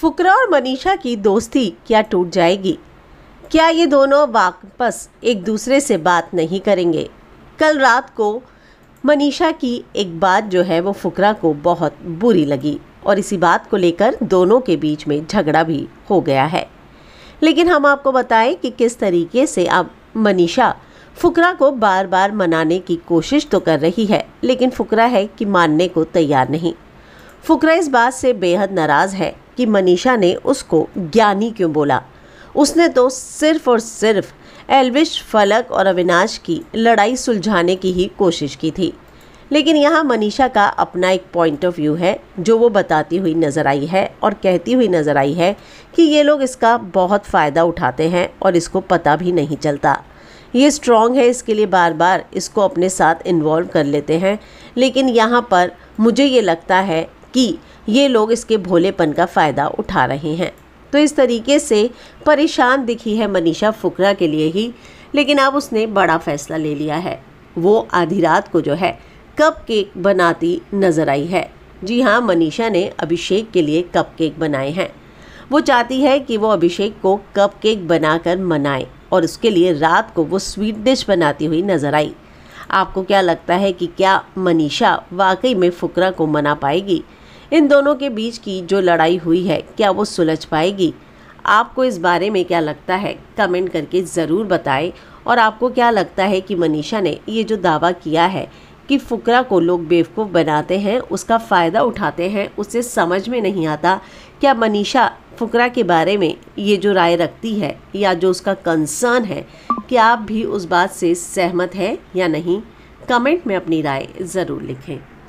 फुकरा और मनीषा की दोस्ती क्या टूट जाएगी क्या ये दोनों वापस एक दूसरे से बात नहीं करेंगे कल रात को मनीषा की एक बात जो है वो फुकरा को बहुत बुरी लगी और इसी बात को लेकर दोनों के बीच में झगड़ा भी हो गया है लेकिन हम आपको बताएं कि किस तरीके से अब मनीषा फुकरा को बार बार मनाने की कोशिश तो कर रही है लेकिन फुकरा है कि मानने को तैयार नहीं फुकरा इस बात से बेहद नाराज़ है कि मनीषा ने उसको ज्ञानी क्यों बोला उसने तो सिर्फ और सिर्फ एल्विश फलक और अविनाश की लड़ाई सुलझाने की ही कोशिश की थी लेकिन यहाँ मनीषा का अपना एक पॉइंट ऑफ व्यू है जो वो बताती हुई नज़र आई है और कहती हुई नज़र आई है कि ये लोग इसका बहुत फ़ायदा उठाते हैं और इसको पता भी नहीं चलता ये स्ट्रॉन्ग है इसके लिए बार बार इसको अपने साथ इन्वॉल्व कर लेते हैं लेकिन यहाँ पर मुझे ये लगता है कि ये लोग इसके भोलेपन का फ़ायदा उठा रहे हैं तो इस तरीके से परेशान दिखी है मनीषा फुकरा के लिए ही लेकिन अब उसने बड़ा फैसला ले लिया है वो आधी रात को जो है कप केक बनाती नज़र आई है जी हाँ मनीषा ने अभिषेक के लिए कप केक बनाए हैं वो चाहती है कि वो अभिषेक को कप केक बनाकर मनाए और उसके लिए रात को वो स्वीट डिश बनाती हुई नज़र आई आपको क्या लगता है कि क्या मनीषा वाकई में फुकरा को मना पाएगी इन दोनों के बीच की जो लड़ाई हुई है क्या वो सुलझ पाएगी आपको इस बारे में क्या लगता है कमेंट करके ज़रूर बताएं और आपको क्या लगता है कि मनीषा ने ये जो दावा किया है कि फुकरा को लोग बेवकूफ़ बनाते हैं उसका फ़ायदा उठाते हैं उसे समझ में नहीं आता क्या मनीषा फुकरा के बारे में ये जो राय रखती है या जो उसका कंसर्न है क्या आप भी उस बात से सहमत हैं या नहीं कमेंट में अपनी राय ज़रूर लिखें